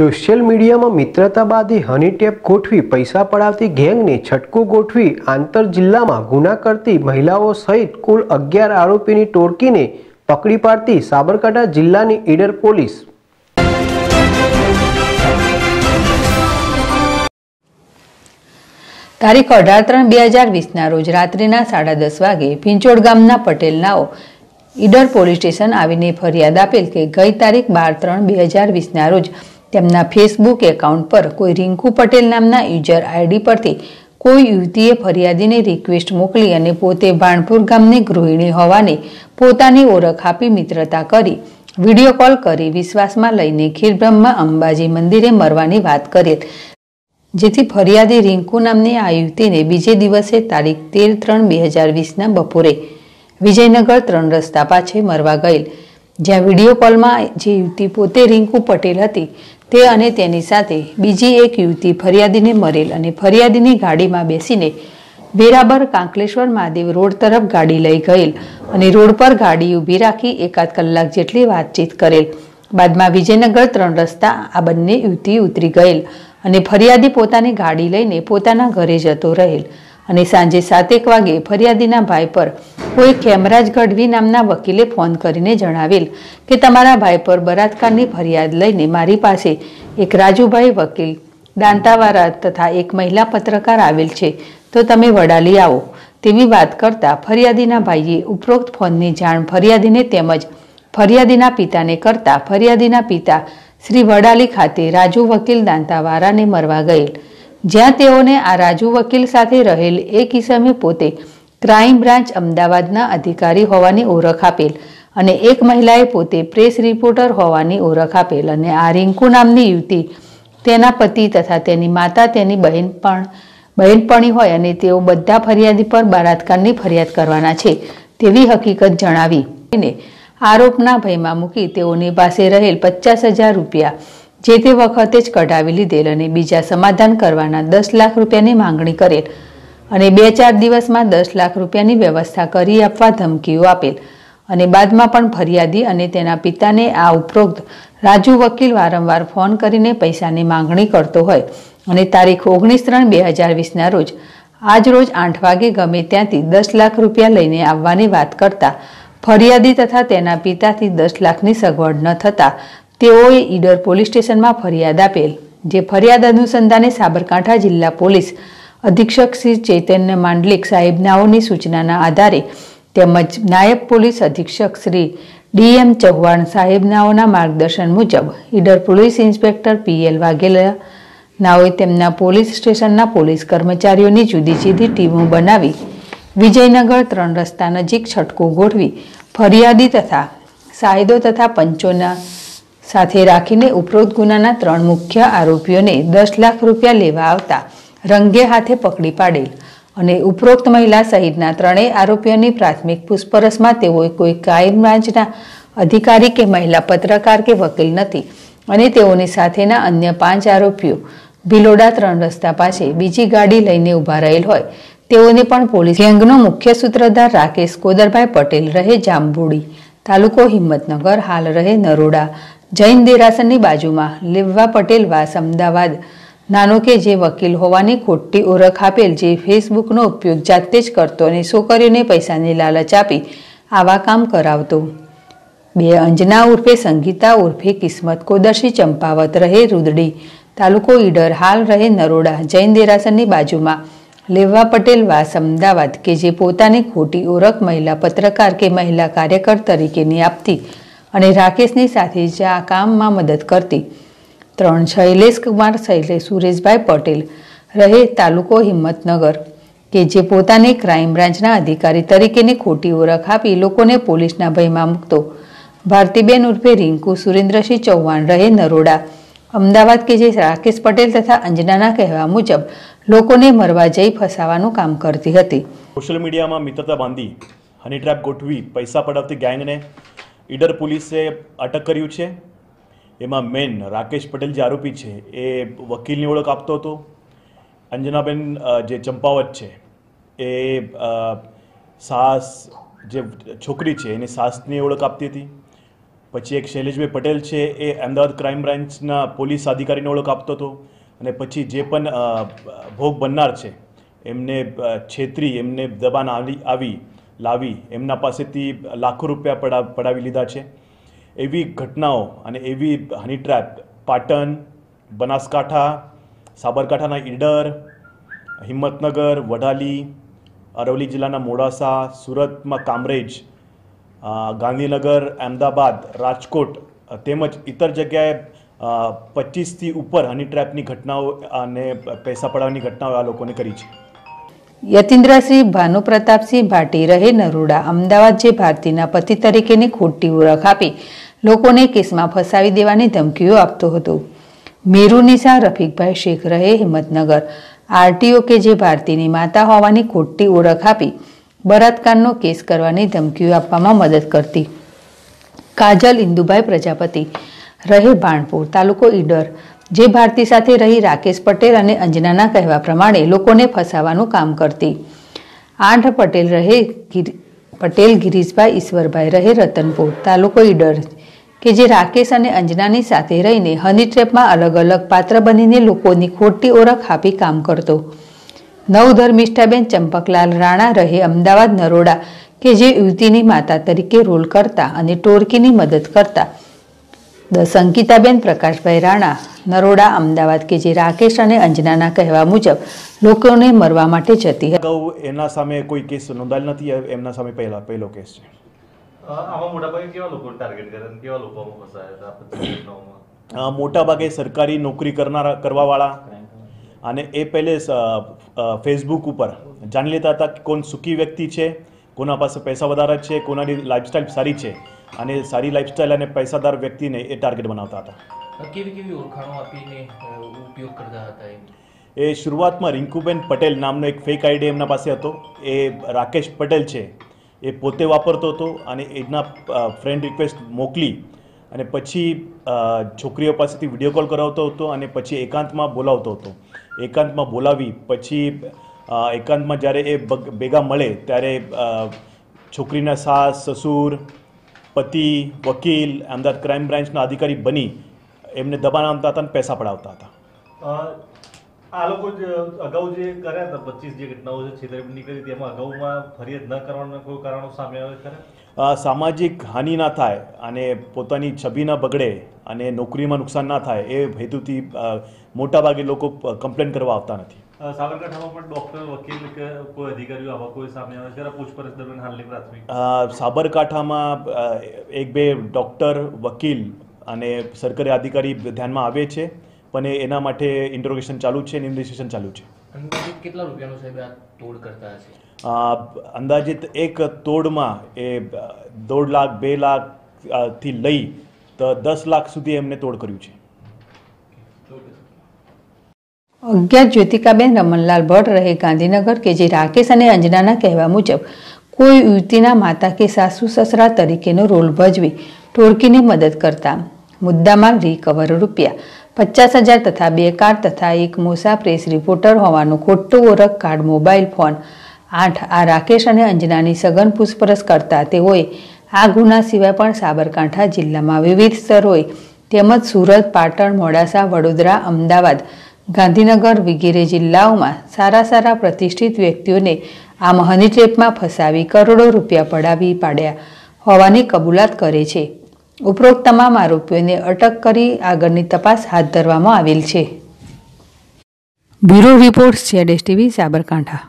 social મીડિયામાં મિત્રતા બાદ હનીટેપ ગોઠવી પૈસા પડાવતી ગેંગને છટકો ગોઠવી આંતર જિલ્લામાં ગુના કરતી મહિલાઓ સહિત કુલ અગિયાર આરોપીની ટોળકીને પકડી પાડતી સાબરકાંઠા જિલ્લાની ઈડર પોલીસ તારીખ અઢાર ત્રણ બે હજાર વીસના રોજ રાત્રિના સાડા દસ વાગે પિંચોડ ગામના પટેલ નાઓ ઈડર પોલીસ સ્ટેશન આવીને ફરિયાદ આપેલ કે ગઈ તારીખ બાર ત્રણ બે હજાર વીસના રોજ તેમના ફેસબુક એકાઉન્ટ પર કોઈ રિંકુ પટેલ નામના યુઝર આઈડી પરથી કોઈ યુવતીએ ફરિયાદીને રિક્વેસ્ટ મોકલી અને પોતે ભાણપુર ગામની ગૃહિણી હોવાને પોતાની ઓળખ આપી મિત્રતા કરી વિડીયો કોલ કરી વિશ્વાસમાં લઈને ખીરબ્રહ્મા અંબાજી મંદિરે મરવાની વાત કરી જેથી ફરિયાદી રિંકુ નામની આ યુવતીને બીજે દિવસે તારીખ તેર ત્રણ બે હજાર વીસના બપોરે વિજયનગર ત્રણ રસ્તા પાછળ મરવા ગયેલ જ્યાં વિડીયો કોલમાં જે યુવતી પોતે રિંકુ પટેલ હતી તે અને તેની સાથે બીજી એક યુવતી ફરિયાદીને મરેલ અને ફરિયાદીની ગાડીમાં બેસીને વેરાબર કાંકલેશ્વર મહાદેવ રોડ તરફ ગાડી લઈ ગયેલ અને રોડ પર ગાડી ઊભી રાખી એકાદ કલાક જેટલી વાતચીત કરેલ બાદમાં વિજયનગર ત્રણ રસ્તા આ બંને યુવતી ઉતરી ગયેલ અને ફરિયાદી પોતાની ગાડી લઈને પોતાના ઘરે જતો રહેલ અને સાંજે સાતેક વાગે ફરિયાદીના ભાઈ પર કોઈ ખેમરાજ ગઢવી નામના વકીલે ફોન કરીને જણાવેલ કે તમારા ભાઈ પર બળાત્કારની ફરિયાદ લઈને મારી પાસે એક રાજુભાઈ વકીલ દાંતાવાળા તથા એક મહિલા પત્રકાર આવેલ છે તો તમે વડાલી આવો તેવી વાત કરતા ફરિયાદીના ભાઈએ ઉપરોક્ત ફોનની જાણ ફરિયાદીને તેમજ ફરિયાદીના પિતાને કરતા ફરિયાદીના પિતા શ્રી વડાલી ખાતે રાજુ વકીલ દાંતાવાળાને મરવા ગયેલ જ્યાં તેઓને આ રાજુ વકીલ સાથે રહેલ એક ઇસમે પોતે ક્રાઇમ બ્રાન્ચ અમદાવાદના અધિકારી હોવાની ઓળખ આપેલ અને એક મહિલાએ પોતે પ્રેસ રિપોર્ટર હોવાની ઓળખ આપેલ અને આ રિંકુ નામની યુવતી તેના પતિ તથા તેની માતા તેની બહેન પણ બહેનપણી હોય અને તેઓ બધા ફરિયાદી પર બળાત્કારની ફરિયાદ કરવાના છે તેવી હકીકત જણાવી આરોપના ભયમાં મૂકી તેઓની પાસે રહેલ પચાસ હજાર રૂપિયા જે તે વખતે જ કઢાવી લીધેલ અને બીજા સમાધાન કરવાના દસ લાખ રૂપિયાની માંગણી કરેલ અને બે ચાર દિવસમાં દસ લાખ રૂપિયાની વ્યવસ્થા કરી આપવા ધમકીઓ આપેલ અને બાદમાં પણ ફરિયાદી અને તેના પિતાને આ ઉપરોક્ત રાજુ વકીલ વારંવાર ફોન કરીને પૈસાની માંગણી કરતો હોય અને તારીખ ઓગણીસ ત્રણ બે હજાર વીસના રોજ આજ રોજ આઠ વાગે ગમે ત્યાંથી દસ લાખ રૂપિયા લઈને આવવાની વાત કરતા ફરિયાદી તથા તેના પિતાથી દસ લાખની સગવડ ન થતાં તેઓએ ઈડર પોલીસ સ્ટેશનમાં ફરિયાદ આપેલ જે ફરિયાદ અનુસંધાને સાબરકાંઠા જિલ્લા પોલીસ અધિક્ષક શ્રી ચૈતન્ય માંડલિક સાહેબનાઓની સૂચનાના આધારે તેમજ નાયબ પોલીસ અધિક્ષક શ્રી ડીએમ ચૌહાણ સાહેબનાઓના માર્ગદર્શન મુજબ Idar police inspector PL Vaghela નાઓએ તેમના પોલીસ સ્ટેશનના પોલીસ કર્મચારીઓની જુદી જુદી ટીમો બનાવી વિજયનગર ત્રણ રસ્તા નજીક છટકો ગોઠવી ફરિયાદી તથા સાહેદો તથા પંચોના સાથે રાખીને ઉપરોક્ત ગુનાના ત્રણ મુખ્ય આરોપીઓને દસ લાખ રૂપિયા લેવા આવતા રંગે હાથે પકડી પાડેલ અને ઉપરોક્ત મહિલા સહિતના ત્રણેય આરોપીઓની પ્રાથમિક પૂછપરછમાં તેઓએ કોઈ કાયમ રાજના અધિકારી કે મહિલા પત્રકાર કે વકીલ નથી અને તેઓની સાથેના અન્ય પાંચ આરોપીઓ ભિલોડા ત્રણ રસ્તા પાસે બીજી ગાડી લઈને ઊભા રહેલ હોય તેઓને પણ પોલીસ ગેંગનો મુખ્ય સૂત્રધાર રાકેશ કોદરભાઈ પટેલ રહે જાંબુડી તાલુકો હિંમતનગર હાલ રહે નરોડા જૈન દેરાસનની બાજુમાં લિવવા પટેલ પટેલવાસ અમદાવાદ નાનો કે જે વકીલ હોવાની ખોટી ઓળખ આપેલ જે ફેસબુકનો ઉપયોગ જાતે જ કરતો અને છોકરીઓને પૈસાની લાલચ આપી આવા કામ કરાવતો બે અંજના ઉર્ફે સંગીતા ઉર્ફે કિસ્મત કોદર્શી ચંપાવત રહે રૂદડી તાલુકો ઈડર હાલ રહે નરોડા જૈન દેરાસરની બાજુમાં લેવા પટેલ વાસ અમદાવાદ કે જે પોતાની ખોટી ઓળખ મહિલા પત્રકાર કે મહિલા કાર્યકર તરીકેની આપતી અને રાકેશની સાથે જે આ કામમાં મદદ કરતી ત્રણ શૈલેષ કુમાર શૈલેષ સુરેશભાઈ પટેલ રહે તાલુકો હિંમતનગર કે જે પોતાને ક્રાઇમ બ્રાન્ચના અધિકારી તરીકેની ખોટી ઓળખ આપી લોકોને પોલીસના ભયમાં મૂકતો ભારતીબેન ઉર્ફે રિંકુ સુરેન્દ્રસિંહ ચૌહાણ રહે નરોડા અમદાવાદ કે જે રાકેશ પટેલ તથા અંજનાના કહેવા મુજબ લોકોને મરવા જઈ ફસાવાનું કામ કરતી હતી સોશિયલ મીડિયામાં મિત્રતા બાંધી હની ટ્રેપ ગોઠવી પૈસા પડાવતી ગેંગને ઈડર પોલીસે અટક કર્યું છે એમાં મેન રાકેશ પટેલ જે આરોપી છે એ વકીલની ઓળખ આપતો હતો અંજનાબેન જે ચંપાવત છે એ સાસ જે છોકરી છે એની સાસની ઓળખ આપતી હતી પછી એક શૈલેષભાઈ પટેલ છે એ અમદાવાદ ક્રાઇમ બ્રાન્ચના પોલીસ અધિકારીની ઓળખ આપતો હતો અને પછી જે પણ ભોગ બનનાર છે એમને છેતરી એમને દબાણ આવી લાવી એમના પાસેથી લાખો રૂપિયા પડા પડાવી લીધા છે એવી ઘટનાઓ અને એવી હની ટ્રેપ પાટણ બનાસકાંઠા સાબરકાંઠાના ઈડર હિંમતનગર વડાલી અરવલી જિલ્લાના મોડાસા સુરતમાં કામરેજ ગાંધીનગર અમદાવાદ રાજકોટ તેમજ ઇતર જગ્યાએ પચીસથી ઉપર હની ટ્રેપની ઘટનાઓ અને પૈસા પડાવવાની ઘટનાઓ આ લોકોને કરી છે યતિન્દ્રશ્રી ભાનુપ્રતાપસિંહ ભાટી રહે નરોડા અમદાવાદ જે ભારતીના પતિ તરીકેની ખોટી ઓળખ આપી લોકોને કેસમાં ફસાવી દેવાની ધમકીઓ આપતો હતો નિશા રફીકભાઈ શેખ રહે હિંમતનગર આરટીઓ કે જે ભારતીની માતા હોવાની ખોટી ઓળખ આપી બળાત્કારનો કેસ કરવાની ધમકીઓ આપવામાં મદદ કરતી કાજલ ઇન્દુભાઈ પ્રજાપતિ રહે ભાણપુર તાલુકો ઈડર જે ભારતી સાથે રહી રાકેશ પટેલ અને અંજનાના કહેવા પ્રમાણે લોકોને ફસાવાનું કામ કરતી આઠ પટેલ રહે પટેલ ગિરીશભાઈ ઈશ્વરભાઈ રહે રતનપુર તાલુકો ઈડર કે જે રાકેશ અને અંજનાની સાથે રહીને હની ટ્રેપમાં અલગ અલગ પાત્ર બનીને લોકોની ખોટી ઓળખ આપી કામ કરતો નવધર મિષ્ઠાબેન ચંપકલાલ રાણા રહે અમદાવાદ નરોડા કે જે યુવતીની માતા તરીકે રોલ કરતા અને ટોળકીની મદદ કરતા ધ સંગીતાબેન પ્રકાશભાઈ રાણા નરોડા અમદાવાદ કે જે રાકેશ અને અંજનાના કહેવા મુજબ લોકોને મરવા માટે જતી હતી એના સામે કોઈ કેસ નોંધાયેલ નથી એમના સામે પહેલા પહેલો કેસ છે મોટાભાગે સરકારી નોકરી કરનારા કરવાવાળા અને એ પહેલે ફેસબુક ઉપર જાણી લેતા હતા કે કોણ સુખી વ્યક્તિ છે કોના પાસે પૈસા વધારે છે કોનાની લાઇફસ્ટાઇલ સારી છે અને સારી લાઇફસ્ટાઇલ અને પૈસાદાર વ્યક્તિને એ ટાર્ગેટ બનાવતા હતા કેવી કેવી ઓળખાણો આપીને ઉપયોગ કરતા હતા એ શરૂઆતમાં રિંકુબેન પટેલ નામનો એક ફેક આઈડી એમના પાસે હતો એ રાકેશ પટેલ છે એ પોતે વાપરતો હતો અને એના ફ્રેન્ડ રિક્વેસ્ટ મોકલી અને પછી છોકરીઓ પાસેથી વિડીયો કોલ કરાવતો હતો અને પછી એકાંતમાં બોલાવતો હતો એકાંતમાં બોલાવી પછી એકાંતમાં જ્યારે એ ભેગા મળે ત્યારે છોકરીના સાસ સસુર પતિ વકીલ અમદાવાદ ક્રાઇમ બ્રાન્ચના અધિકારી બની એમને દબાણ આવતા હતા અને પૈસા પડાવતા હતા આ લોકો જે અગાઉ જે કર્યા હતા પચીસ જે ઘટનાઓ છે છેતરપિંડી કરી હતી એમાં અગાઉમાં ફરિયાદ ન કરવાના કોઈ કારણો સામે આવે ખરા સામાજિક હાનિ ના થાય અને પોતાની છબી ન બગડે અને નોકરીમાં નુકસાન ના થાય એ હેતુથી મોટાભાગે લોકો કમ્પ્લેન કરવા આવતા નથી સાબરકાંઠામાં પણ ડોક્ટર વકીલ કોઈ અધિકારીઓ આવા કોઈ સામે આવે છે પૂછપરછ સાબરકાંઠામાં એક બે ડૉક્ટર વકીલ અને સરકારી અધિકારી ધ્યાનમાં આવે છે પણ એના માટે ઇન્ટ્રોગેશન ચાલુ છે અને ઇન્વેસ્ટિગેશન ચાલુ છે અંદાજિત કેટલા રૂપિયાનો સાહેબ તોડ કરતા હશે અંદાજિત એક તોડમાં એ દોઢ લાખ બે લાખ થી લઈ દસ લાખ સુધી એમને તોડ કર્યું છે અજ્ઞાત જ્યોતિકાબેન રમણલાલ ભટ્ટ રહે ગાંધીનગર કે જે રાકેશ અને અંજનાના કહેવા મુજબ કોઈ યુવતીના માતા કે સાસુ સસરા તરીકેનો રોલ ભજવી ટોળકીની મદદ કરતા મુદ્દામાં રિકવર રૂપિયા પચાસ હજાર તથા બે કાર તથા એક મોસા પ્રેસ રિપોર્ટર હોવાનું ખોટું ઓળખ કાર્ડ મોબાઈલ ફોન આઠ આ રાકેશ અને અંજનાની સઘન પૂછપરછ કરતા તેઓએ આ ગુના સિવાય પણ સાબરકાંઠા જિલ્લામાં વિવિધ સ્તરોએ તેમજ સુરત પાટણ મોડાસા વડોદરા અમદાવાદ ગાંધીનગર વગેરે જિલ્લાઓમાં સારા સારા પ્રતિષ્ઠિત વ્યક્તિઓને આ મહની ટ્રેપમાં ફસાવી કરોડો રૂપિયા પડાવી પાડ્યા હોવાની કબૂલાત કરે છે ઉપરોક્ત તમામ આરોપીઓને અટક કરી આગળની તપાસ હાથ ધરવામાં આવેલ છે બ્યુરો રિપોર્ટ સીએડએસ ટીવી સાબરકાંઠા